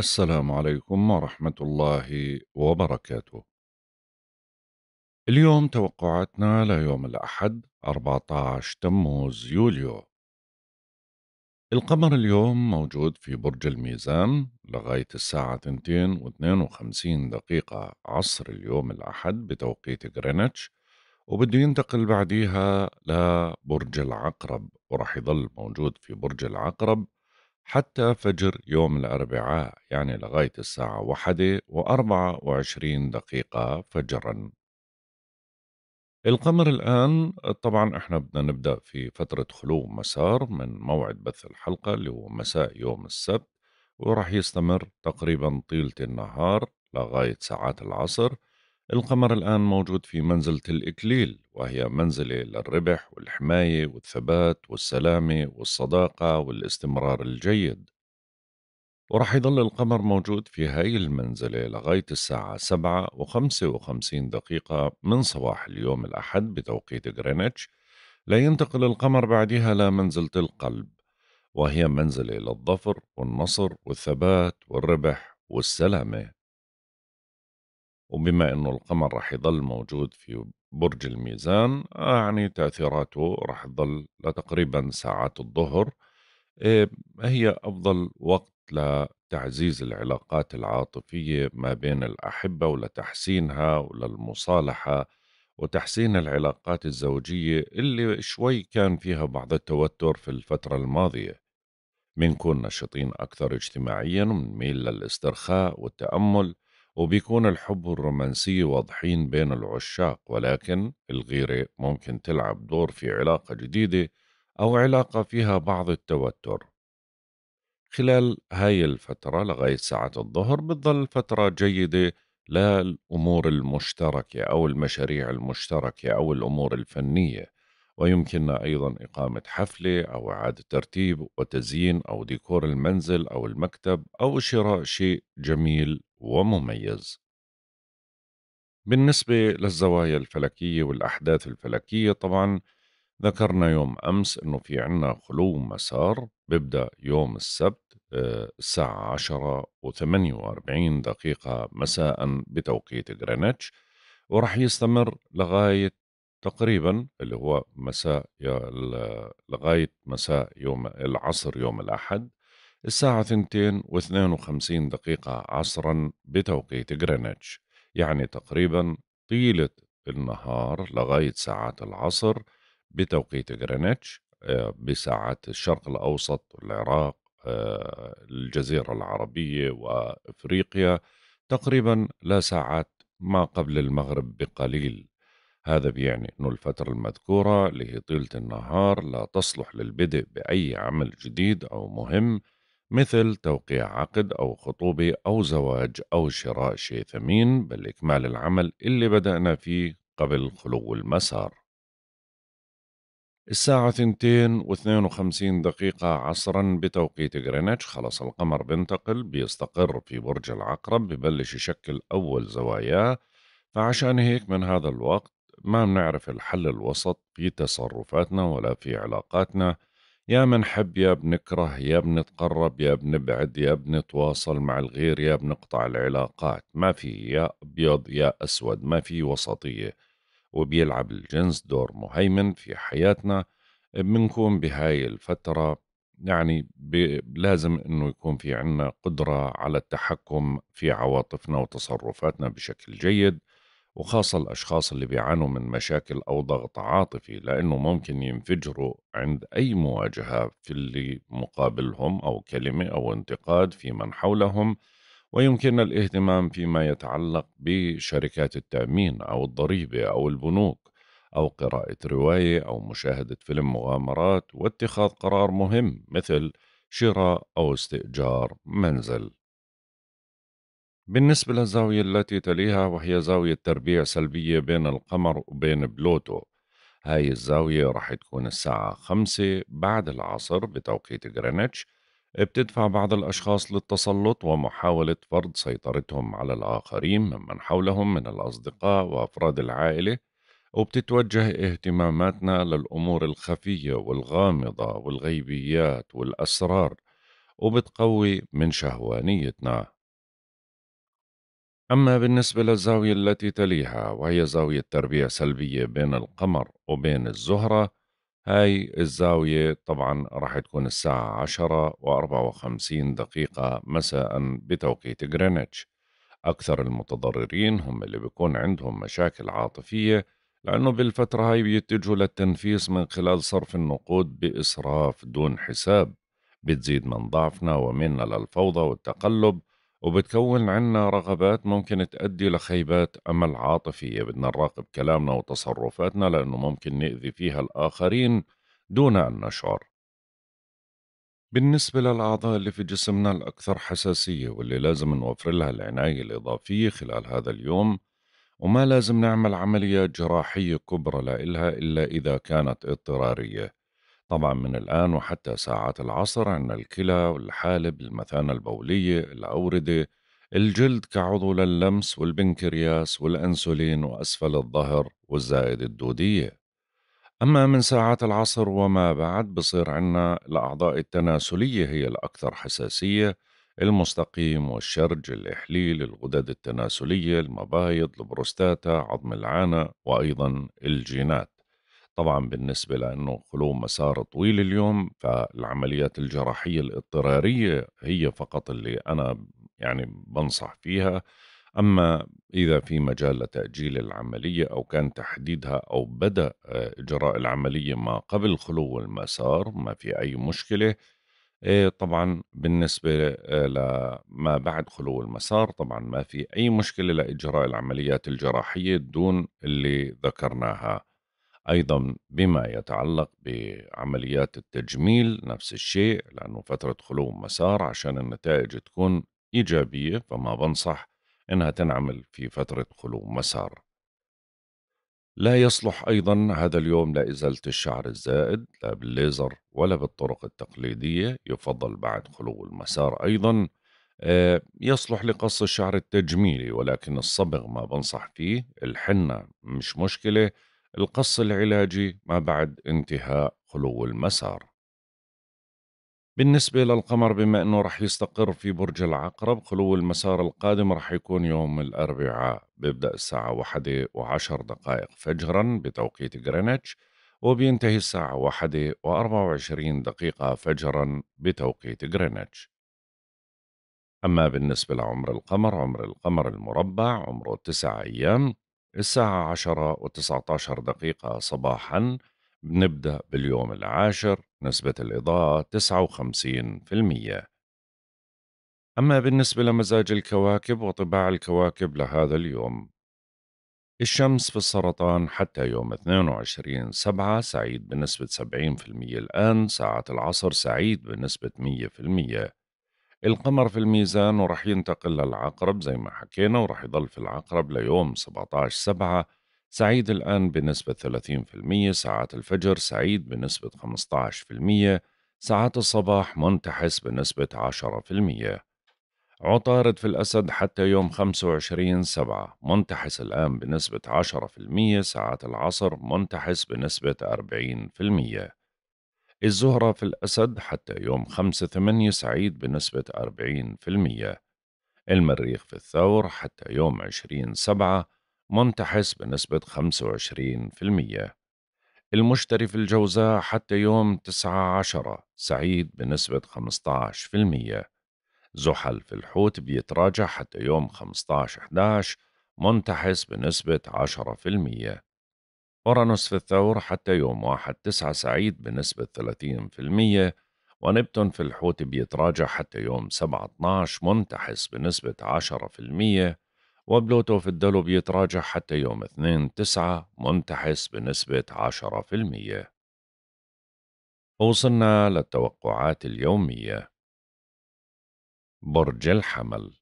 السلام عليكم ورحمة الله وبركاته. اليوم توقعاتنا ليوم الأحد 14 تموز يوليو. القمر اليوم موجود في برج الميزان لغاية الساعة 2:52 دقيقة عصر اليوم الأحد بتوقيت غرينتش وبده ينتقل بعديها لبرج العقرب ورح يضل موجود في برج العقرب حتى فجر يوم الأربعاء يعني لغاية الساعة واحدة وأربعة وعشرين دقيقة فجرا القمر الآن طبعا احنا بدنا نبدأ في فترة خلو مسار من موعد بث الحلقة اللي هو مساء يوم السبت وراح يستمر تقريبا طيلة النهار لغاية ساعات العصر القمر الآن موجود في منزلة الإكليل وهي منزلة للربح والحماية والثبات والسلامة والصداقة والاستمرار الجيد ورح يضل القمر موجود في هاي المنزلة لغاية الساعة سبعة وخمسة وخمسين دقيقة من صباح اليوم الأحد بتوقيت غرينتش لينتقل القمر بعدها لمنزلة القلب وهي منزلة للظفر والنصر والثبات والربح والسلامة وبما انه القمر رح يضل موجود في برج الميزان آه، يعني تاثيراته رح تضل لتقريبا ساعات الظهر آه، هي افضل وقت لتعزيز العلاقات العاطفيه ما بين الاحبه ولتحسينها وللمصالحه وتحسين العلاقات الزوجيه اللي شوي كان فيها بعض التوتر في الفتره الماضيه منكون نشطين اكثر اجتماعيا ميل للاسترخاء والتامل وبيكون الحب والرومانسية واضحين بين العشاق ولكن الغيرة ممكن تلعب دور في علاقة جديدة أو علاقة فيها بعض التوتر خلال هاي الفترة لغاية ساعة الظهر بتظل فترة جيدة للأمور المشتركة أو المشاريع المشتركة أو الأمور الفنية ويمكننا أيضا إقامة حفلة أو إعادة ترتيب وتزيين أو ديكور المنزل أو المكتب أو شراء شيء جميل ومميز بالنسبة للزوايا الفلكية والأحداث الفلكية طبعا ذكرنا يوم أمس أنه في عنا خلو مسار بيبدأ يوم السبت آه، الساعة 10 و48 دقيقة مساء بتوقيت غرينتش ورح يستمر لغاية تقريبا اللي هو مساء لغاية مساء يوم العصر يوم الأحد الساعة 2 52 دقيقة عصرا بتوقيت جرينتش يعني تقريبا طيلة النهار لغاية ساعات العصر بتوقيت جرينتش آه، بساعات الشرق الأوسط والعراق آه، الجزيرة العربية وإفريقيا تقريبا لا ساعات ما قبل المغرب بقليل هذا بيعني أن الفترة المذكورة اللي هي طيلة النهار لا تصلح للبدء بأي عمل جديد أو مهم مثل توقيع عقد أو خطوبة أو زواج أو شراء شيء ثمين بل إكمال العمل اللي بدأنا فيه قبل خلو المسار الساعة 2 و52 دقيقة عصرا بتوقيت غرينتش خلص القمر بينتقل بيستقر في برج العقرب ببلش يشكل أول زواياه فعشان هيك من هذا الوقت ما بنعرف الحل الوسط في تصرفاتنا ولا في علاقاتنا يا بنحب يا بنكره يا بنتقرب يا بنبعد يا بنتواصل مع الغير يا بنقطع العلاقات ما في يا أبيض يا أسود ما في وسطية وبيلعب الجنس دور مهيمن في حياتنا بنكون بهاي الفترة يعني لازم أنه يكون في عنا قدرة على التحكم في عواطفنا وتصرفاتنا بشكل جيد وخاصة الأشخاص اللي بيعانوا من مشاكل أو ضغط عاطفي لأنه ممكن ينفجروا عند أي مواجهة في اللي مقابلهم أو كلمة أو انتقاد في من حولهم ويمكننا الاهتمام فيما يتعلق بشركات التأمين أو الضريبة أو البنوك أو قراءة رواية أو مشاهدة فيلم مغامرات واتخاذ قرار مهم مثل شراء أو استئجار منزل بالنسبة للزاوية التي تليها وهي زاوية تربيع سلبية بين القمر وبين بلوتو هاي الزاوية رح تكون الساعة خمسة بعد العصر بتوقيت غرينتش بتدفع بعض الأشخاص للتسلط ومحاولة فرض سيطرتهم على الآخرين ممن حولهم من الأصدقاء وأفراد العائلة وبتتوجه اهتماماتنا للأمور الخفية والغامضة والغيبيات والأسرار وبتقوي من شهوانيتنا أما بالنسبة للزاوية التي تليها وهي زاوية تربيع سلبية بين القمر وبين الزهرة هاي الزاوية طبعا راح تكون الساعة عشرة وأربعة وخمسين دقيقة مساء بتوقيت غرينتش أكثر المتضررين هم اللي بيكون عندهم مشاكل عاطفية لأنه بالفترة هاي بيتجهوا للتنفيس من خلال صرف النقود بإسراف دون حساب بتزيد من ضعفنا ومننا للفوضى والتقلب وبتكون عنا رغبات ممكن تؤدي لخيبات أمل عاطفية بدنا نراقب كلامنا وتصرفاتنا لأنه ممكن نأذي فيها الآخرين دون أن نشعر بالنسبة للأعضاء اللي في جسمنا الأكثر حساسية واللي لازم نوفر لها العناية الإضافية خلال هذا اليوم وما لازم نعمل عملية جراحية كبرى لإلها إلا إذا كانت اضطرارية طبعا من الآن وحتى ساعات العصر عندنا الكلى والحالب المثانة البولية الأوردة الجلد كعضو للمس والبنكرياس والأنسولين وأسفل الظهر والزائدة الدودية أما من ساعات العصر وما بعد بصير عنا الأعضاء التناسلية هي الأكثر حساسية المستقيم والشرج الإحليل الغدد التناسلية المبايض البروستاتا عظم العانة وأيضا الجينات طبعا بالنسبة لأنه خلو مسار طويل اليوم فالعمليات الجراحية الاضطرارية هي فقط اللي أنا يعني بنصح فيها أما إذا في مجال لتأجيل العملية أو كان تحديدها أو بدأ آه، إجراء العملية ما قبل خلو المسار ما في أي مشكلة آه، طبعا بالنسبة آه، لما بعد خلو المسار طبعا ما في أي مشكلة لإجراء العمليات الجراحية دون اللي ذكرناها أيضا بما يتعلق بعمليات التجميل نفس الشيء لأنه فترة خلو مسار عشان النتائج تكون إيجابية فما بنصح إنها تنعمل في فترة خلو مسار لا يصلح أيضا هذا اليوم لإزالة الشعر الزائد لا بالليزر ولا بالطرق التقليدية يفضل بعد خلو المسار أيضا آه، يصلح لقص الشعر التجميلي ولكن الصبغ ما بنصح فيه الحنة مش مشكلة القص العلاجي ما بعد انتهاء خلو المسار بالنسبة للقمر بما أنه رح يستقر في برج العقرب خلو المسار القادم رح يكون يوم الأربعاء بيبدأ الساعة واحدة وعشر دقائق فجرا بتوقيت غرينتش وبينتهي الساعة واحدة وأربعة وعشرين دقيقة فجرا بتوقيت غرينتش أما بالنسبة لعمر القمر عمر القمر المربع عمره تسعة أيام الساعة عشرة وتسعة عشر دقيقة صباحا بنبدأ باليوم العاشر نسبة الإضاءة تسعة وخمسين في المية أما بالنسبة لمزاج الكواكب وطباع الكواكب لهذا اليوم الشمس في السرطان حتى يوم 22 سبعة سعيد بنسبة 70% الآن ساعة العصر سعيد بنسبة 100% القمر في الميزان وراح ينتقل للعقرب زي ما حكينا وراح يضل في العقرب ليوم 17 سبعة سعيد الآن بنسبة 30% ساعات الفجر سعيد بنسبة 15% ساعات الصباح منتحس بنسبة 10% عطارد في الأسد حتى يوم 25 سبعة منتحس الآن بنسبة 10% ساعات العصر منتحس بنسبة 40% الزهرة في الأسد حتى يوم 5 8 سعيد بنسبة 40% المريخ في الثور حتى يوم 20 7 منتحس بنسبة 25% المشتري في الجوزاء حتى يوم تسعة عشرة سعيد بنسبة 15% زحل في الحوت بيتراجع حتى يوم 15 11 منتحس بنسبة 10% أورانوس في الثور حتى يوم واحد تسعة سعيد بنسبة ثلاثين في المية ونبتون في الحوت بيتراجع حتى يوم سبعة اتناش منتحس بنسبة عشرة في المية وبلوتو في الدلو بيتراجع حتى يوم اثنين تسعة منتحس بنسبة عشرة في المية وصلنا للتوقعات اليومية برج الحمل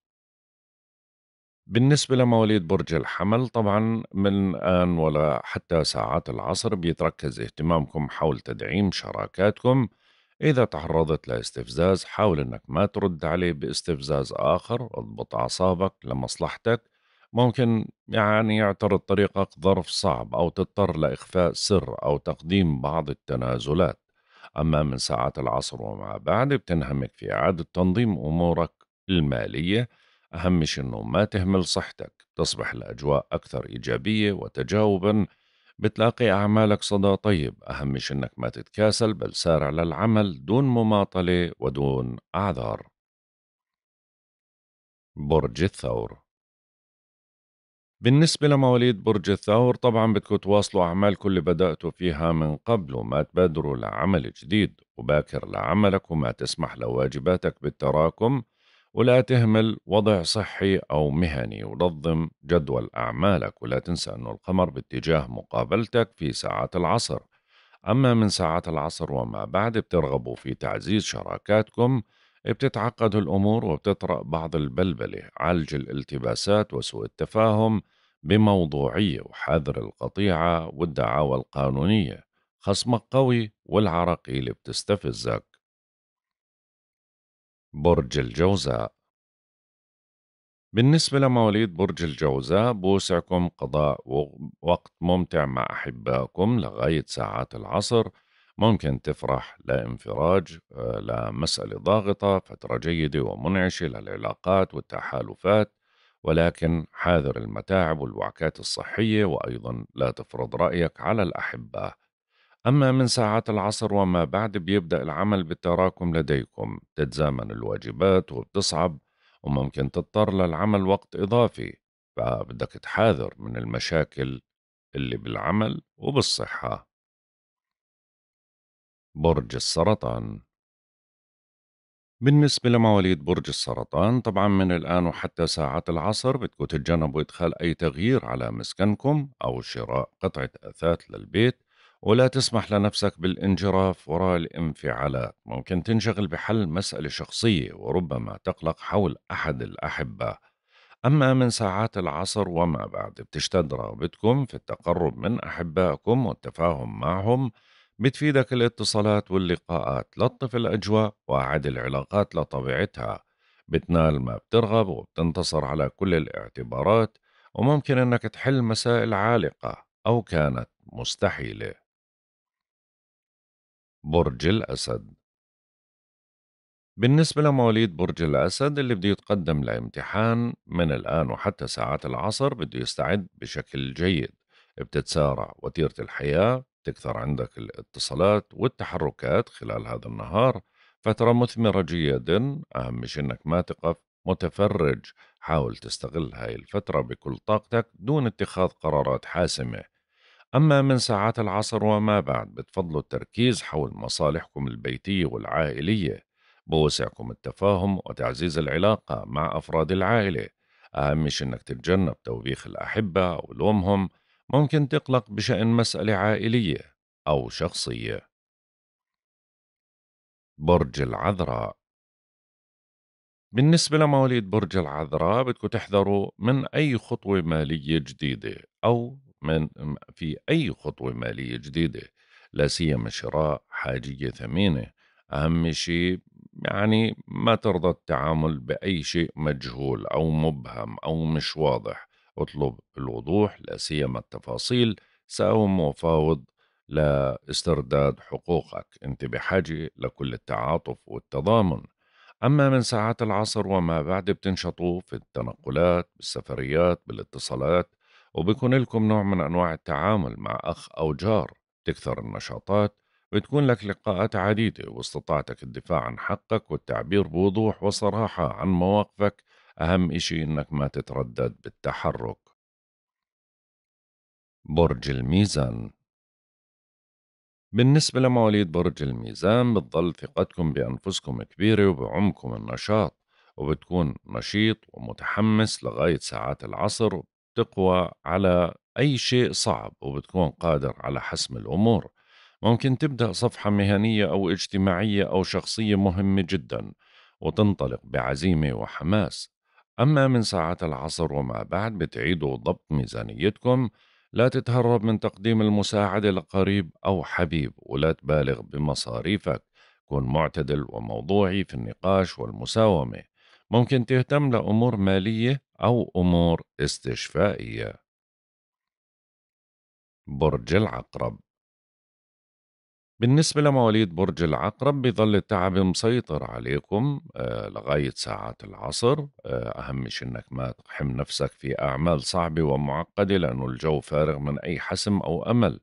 بالنسبة لمواليد برج الحمل طبعا من الآن ولا حتى ساعات العصر بيتركز اهتمامكم حول تدعيم شراكاتكم إذا تعرضت لاستفزاز حاول أنك ما ترد عليه باستفزاز آخر اضبط أعصابك لمصلحتك ممكن يعني يعترض طريقك ظرف صعب أو تضطر لإخفاء سر أو تقديم بعض التنازلات أما من ساعات العصر وما بعد بتنهمك في إعادة تنظيم أمورك المالية أهم شيء إنه ما تهمل صحتك تصبح الأجواء أكثر إيجابية وتجاوبا بتلاقي أعمالك صدى طيب أهم شيء إنك ما تتكاسل بل سارع للعمل دون مماطلة ودون أعذار برج الثور بالنسبة لمواليد برج الثور طبعا بدكم تواصلوا أعمالكم اللي بدأتوا فيها من قبل وما تبادروا لعمل جديد وباكر لعملك وما تسمح لواجباتك بالتراكم ولا تهمل وضع صحي أو مهني ونظم جدول أعمالك ولا تنسى أن القمر باتجاه مقابلتك في ساعات العصر أما من ساعات العصر وما بعد بترغبوا في تعزيز شراكاتكم بتتعقد الأمور وبتطرأ بعض البلبلة عالج الالتباسات وسوء التفاهم بموضوعية وحذر القطيعة والدعاوى القانونية خصمك قوي والعراقيل بتستفزك برج الجوزاء بالنسبة لمواليد برج الجوزاء بوسعكم قضاء وقت ممتع مع أحبائكم لغاية ساعات العصر ممكن تفرح لانفراج آه، لمسألة ضاغطة فترة جيدة ومنعشة للعلاقات والتحالفات ولكن حاذر المتاعب والوعكات الصحية وأيضا لا تفرض رأيك على الأحبة أما من ساعات العصر وما بعد بيبدأ العمل بالتراكم لديكم تتزامن الواجبات وبتصعب وممكن تضطر للعمل وقت إضافي فبدك تحاذر من المشاكل اللي بالعمل وبالصحة برج السرطان بالنسبة لمواليد برج السرطان طبعا من الآن وحتى ساعات العصر بدكم تتجنبوا إدخال أي تغيير على مسكنكم أو شراء قطعة أثاث للبيت ولا تسمح لنفسك بالانجراف وراء الانفعالات ممكن تنشغل بحل مسألة شخصية وربما تقلق حول أحد الأحبة أما من ساعات العصر وما بعد بتشتد رغبتكم في التقرب من أحبائكم والتفاهم معهم بتفيدك الاتصالات واللقاءات لطف الأجواء وأعد العلاقات لطبيعتها بتنال ما بترغب وبتنتصر على كل الاعتبارات وممكن أنك تحل مسائل عالقة أو كانت مستحيلة برج الأسد بالنسبة لمواليد برج الأسد اللي بده يتقدم لامتحان من الآن وحتى ساعات العصر بده يستعد بشكل جيد بتتسارع وتيرة الحياة تكثر عندك الاتصالات والتحركات خلال هذا النهار فترة مثمرة جيدا أهم شيء أنك ما تقف متفرج حاول تستغل هاي الفترة بكل طاقتك دون اتخاذ قرارات حاسمة أما من ساعات العصر وما بعد بتفضلوا التركيز حول مصالحكم البيتية والعائلية بوسعكم التفاهم وتعزيز العلاقة مع أفراد العائلة أهم شيء أنك تتجنب توبيخ الأحبة أو لومهم ممكن تقلق بشأن مسألة عائلية أو شخصية برج العذراء بالنسبة لمواليد برج العذراء بدكم تحذروا من أي خطوة مالية جديدة أو من في أي خطوة مالية جديدة لا سيما شراء حاجية ثمينة أهم شيء يعني ما ترضى التعامل بأي شيء مجهول أو مبهم أو مش واضح اطلب الوضوح لا سيما التفاصيل سأهم وفاوض لاسترداد حقوقك أنت بحاجة لكل التعاطف والتضامن أما من ساعات العصر وما بعد بتنشطوا في التنقلات بالسفريات بالاتصالات وبيكون لكم نوع من أنواع التعامل مع أخ أو جار تكثر النشاطات بتكون لك لقاءات عديدة واستطاعتك الدفاع عن حقك والتعبير بوضوح وصراحة عن مواقفك أهم إشي إنك ما تتردد بالتحرك برج الميزان بالنسبة لمواليد برج الميزان بتظل ثقتكم بأنفسكم كبيرة وبعمكم النشاط وبتكون نشيط ومتحمس لغاية ساعات العصر تقوى على أي شيء صعب وبتكون قادر على حسم الأمور ممكن تبدأ صفحة مهنية أو اجتماعية أو شخصية مهمة جدا وتنطلق بعزيمة وحماس أما من ساعات العصر وما بعد بتعيدوا ضبط ميزانيتكم لا تتهرب من تقديم المساعدة لقريب أو حبيب ولا تبالغ بمصاريفك كن معتدل وموضوعي في النقاش والمساومة ممكن تهتم لأمور مالية أو أمور استشفائية. برج العقرب بالنسبة لمواليد برج العقرب بيظل التعب مسيطر عليكم آه، لغاية ساعات العصر آه، أهم شيء أنك ما تقحم نفسك في أعمال صعبة ومعقدة لأنه الجو فارغ من أي حسم أو أمل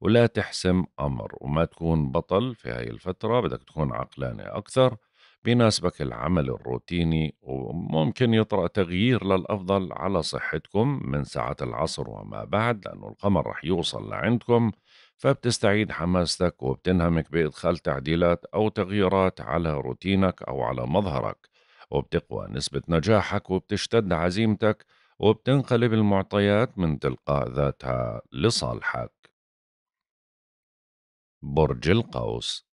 ولا تحسم أمر وما تكون بطل في هاي الفترة بدك تكون عقلاني أكثر بيناسبك العمل الروتيني وممكن يطرأ تغيير للأفضل على صحتكم من ساعة العصر وما بعد لأنه القمر رح يوصل لعندكم فبتستعيد حماستك وبتنهمك بإدخال تعديلات أو تغييرات على روتينك أو على مظهرك وبتقوى نسبة نجاحك وبتشتد عزيمتك وبتنقلب المعطيات من تلقاء ذاتها لصالحك برج القوس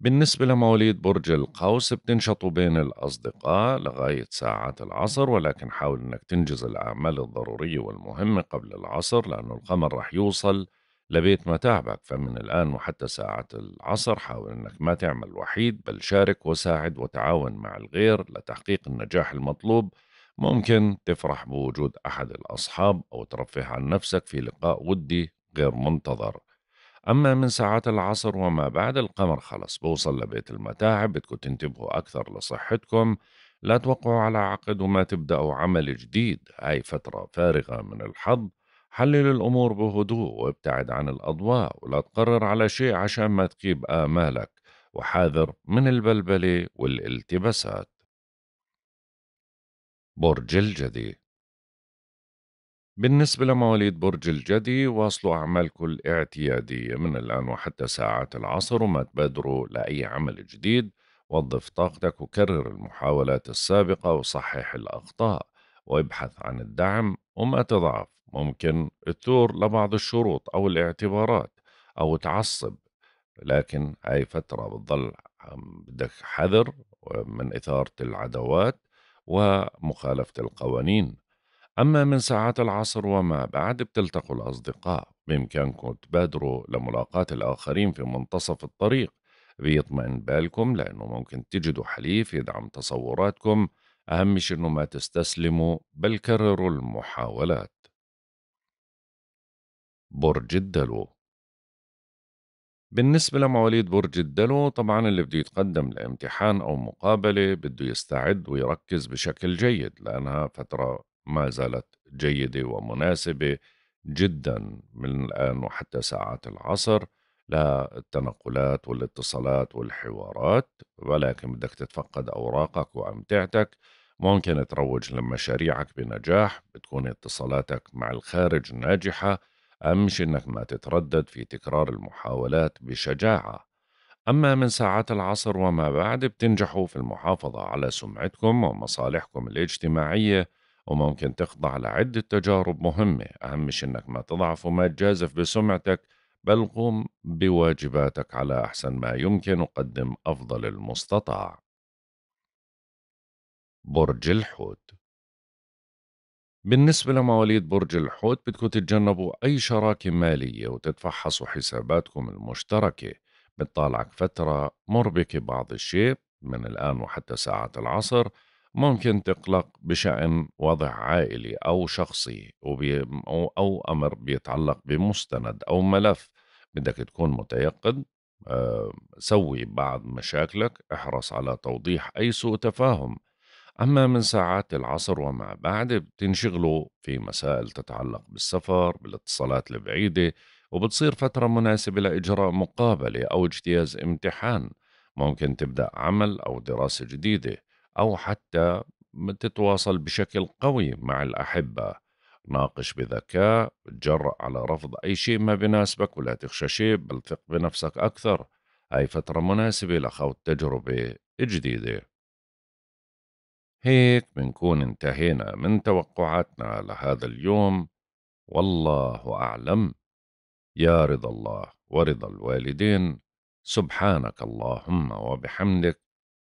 بالنسبة لمواليد برج القوس بتنشطوا بين الأصدقاء لغاية ساعات العصر ولكن حاول أنك تنجز الأعمال الضرورية والمهمة قبل العصر لأنه القمر رح يوصل لبيت متاعبك فمن الآن وحتى ساعات العصر حاول أنك ما تعمل وحيد بل شارك وساعد وتعاون مع الغير لتحقيق النجاح المطلوب ممكن تفرح بوجود أحد الأصحاب أو ترفه عن نفسك في لقاء ودي غير منتظر أما من ساعات العصر وما بعد القمر خلص بوصل لبيت المتاعب بدكم تنتبهوا أكثر لصحتكم لا توقعوا على عقد وما تبدأوا عمل جديد هاي فترة فارغة من الحظ حلل الأمور بهدوء وابتعد عن الأضواء ولا تقرر على شيء عشان ما تكيب آمالك وحاذر من البلبلة والالتباسات برج الجدي بالنسبة لمواليد برج الجدي واصلوا أعمالكم الاعتيادية من الآن وحتى ساعات العصر وما تبادروا لأي عمل جديد وظف طاقتك وكرر المحاولات السابقة وصحح الأخطاء وابحث عن الدعم وما تضعف ممكن تثور لبعض الشروط أو الاعتبارات أو تعصب لكن هاي فترة بتضل بدك حذر من إثارة العداوات ومخالفة القوانين أما من ساعات العصر وما بعد بتلتقوا الأصدقاء بإمكانكم تبادروا لملاقاة الآخرين في منتصف الطريق بيطمئن بالكم لأنه ممكن تجدوا حليف يدعم تصوراتكم أهم شيء أنه ما تستسلموا بل كرروا المحاولات برج الدلو بالنسبة لمواليد برج الدلو طبعا اللي بده يتقدم لامتحان أو مقابلة بده يستعد ويركز بشكل جيد لأنها فترة ما زالت جيدة ومناسبة جدا من الآن وحتى ساعات العصر للتنقلات والاتصالات والحوارات ولكن بدك تتفقد أوراقك وأمتعتك ممكن تروج لمشاريعك بنجاح بتكون اتصالاتك مع الخارج ناجحة أهم أنك ما تتردد في تكرار المحاولات بشجاعة أما من ساعات العصر وما بعد بتنجحوا في المحافظة على سمعتكم ومصالحكم الاجتماعية وممكن تخضع لعدة تجارب مهمة أهم شيء أنك ما تضعف وما تجازف بسمعتك بل قم بواجباتك على أحسن ما يمكن وقدم أفضل المستطاع برج الحوت بالنسبة لمواليد برج الحوت بدكم تتجنبوا أي شراكة مالية وتتفحصوا حساباتكم المشتركة بتطالعك فترة مربكة بعض الشيء من الآن وحتى ساعة العصر ممكن تقلق بشأن وضع عائلي أو شخصي أو, أو أمر بيتعلق بمستند أو ملف بدك تكون متيقن أه سوي بعض مشاكلك احرص على توضيح أي سوء تفاهم أما من ساعات العصر وما بعد بتنشغلوا في مسائل تتعلق بالسفر بالاتصالات البعيدة وبتصير فترة مناسبة لإجراء مقابلة أو اجتياز امتحان ممكن تبدأ عمل أو دراسة جديدة أو حتى تتواصل بشكل قوي مع الأحبة ناقش بذكاء جر على رفض أي شيء ما بناسبك ولا تخشى شيء بل ثق بنفسك أكثر هاي فترة مناسبة لخوض تجربة جديدة هيك بنكون انتهينا من توقعاتنا لهذا اليوم والله أعلم يا رضا الله ورضا الوالدين سبحانك اللهم وبحمدك